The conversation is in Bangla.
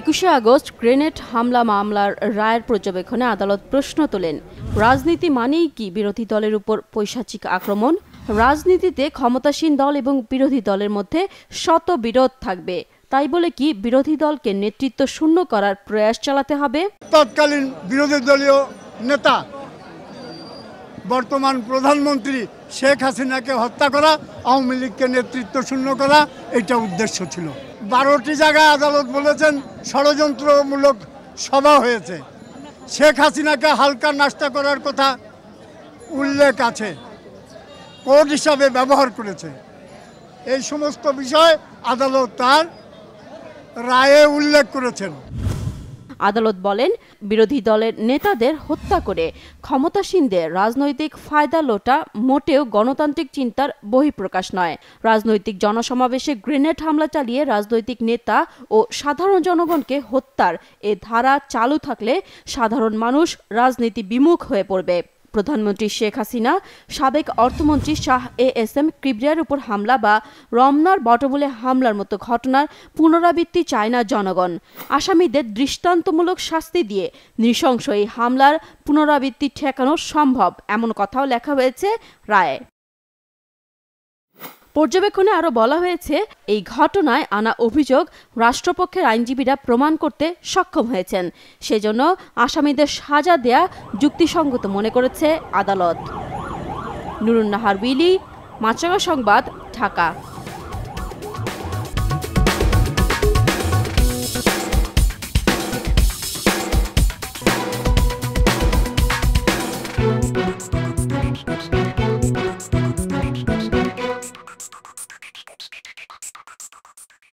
একুশে আগস্ট গ্রেনেড হামলা মামলার রায়ের পর্যবেক্ষণে আদালত প্রশ্ন তোলেন রাজনীতি মানেই কি বিরোধী দলের উপর পৈশাচিক আক্রমণ রাজনীতিতে ক্ষমতাসীন দল এবং বিরোধী দলের মধ্যে শত বিরোধ থাকবে তাই বলে কি বিরোধী দলকে নেতৃত্ব শূন্য করার প্রয়াস চালাতে হবে তৎকালীন বিরোধী দলীয় নেতা বর্তমান প্রধানমন্ত্রী শেখ হাসিনাকে হত্যা করা আওয়ামী লীগকে নেতৃত্ব শূন্য করা এটা উদ্দেশ্য ছিল বারোটি জায়গায় আদালত বলেছেন ষড়যন্ত্রমূলক সভা হয়েছে শেখ হাসিনাকে হালকা নাস্তা করার কথা উল্লেখ আছে কোর্ট হিসাবে ব্যবহার করেছে এই সমস্ত বিষয় আদালত তার রায়ে উল্লেখ করেছেন আদালত বলেন বিরোধী দলের নেতাদের হত্যা করে ক্ষমতাসীনদের রাজনৈতিক ফায়দা লোটা মোটেও গণতান্ত্রিক চিন্তার বহিঃপ্রকাশ নয় রাজনৈতিক জনসমাবেশে গ্রেনেড হামলা চালিয়ে রাজনৈতিক নেতা ও সাধারণ জনগণকে হত্যার এ ধারা চালু থাকলে সাধারণ মানুষ রাজনীতি বিমুখ হয়ে পড়বে প্রধানমন্ত্রী শেখ হাসিনা সাবেক অর্থমন্ত্রী শাহ এ এস এম ক্রিবরিয়ার উপর হামলা বা রমনার বটবুলে হামলার মতো ঘটনার পুনরাবৃত্তি চায় না জনগণ আসামিদের দৃষ্টান্তমূলক শাস্তি দিয়ে নৃশংস এই হামলার পুনরাবৃত্তি ঠেকানো সম্ভব এমন কথাও লেখা হয়েছে রায় পর্যবেক্ষণে আরও বলা হয়েছে এই ঘটনায় আনা অভিযোগ রাষ্ট্রপক্ষের আইনজীবীরা প্রমাণ করতে সক্ষম হয়েছেন সেজন্য আসামিদের সাজা দেয়া যুক্তিসঙ্গত মনে করেছে আদালত নুরুন্নাহার উইলি মাচাঙ্গা সংবাদ ঢাকা